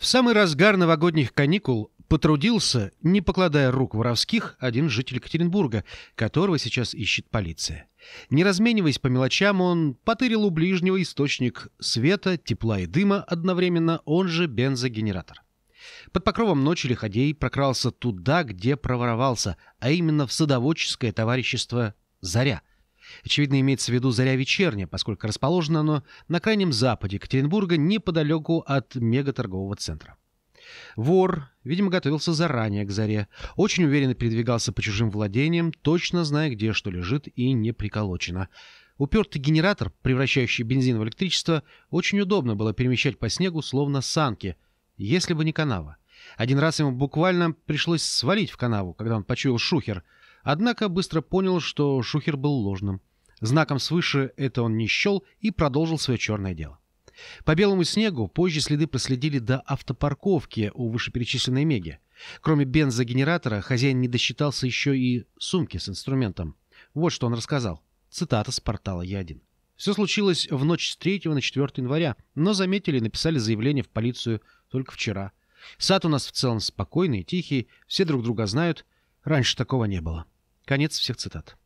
В самый разгар новогодних каникул потрудился, не покладая рук воровских, один житель Екатеринбурга, которого сейчас ищет полиция. Не размениваясь по мелочам, он потырил у ближнего источник света, тепла и дыма одновременно, он же бензогенератор. Под покровом ночи лиходей прокрался туда, где проворовался, а именно в садоводческое товарищество «Заря», Очевидно, имеется в виду «Заря вечерняя», поскольку расположено оно на крайнем западе Екатеринбурга, неподалеку от мегаторгового центра. Вор, видимо, готовился заранее к заре, очень уверенно передвигался по чужим владениям, точно зная, где что лежит и не приколочено. Упертый генератор, превращающий бензин в электричество, очень удобно было перемещать по снегу, словно санки, если бы не канава. Один раз ему буквально пришлось свалить в канаву, когда он почуял шухер — Однако быстро понял, что Шухер был ложным. Знаком свыше это он не счел и продолжил свое черное дело. По белому снегу позже следы проследили до автопарковки у вышеперечисленной Меги. Кроме бензогенератора, хозяин не досчитался еще и сумки с инструментом. Вот что он рассказал. Цитата с портала «Я-1». Все случилось в ночь с 3 на 4 января, но заметили и написали заявление в полицию только вчера. Сад у нас в целом спокойный и тихий, все друг друга знают – Раньше такого не было. Конец всех цитат.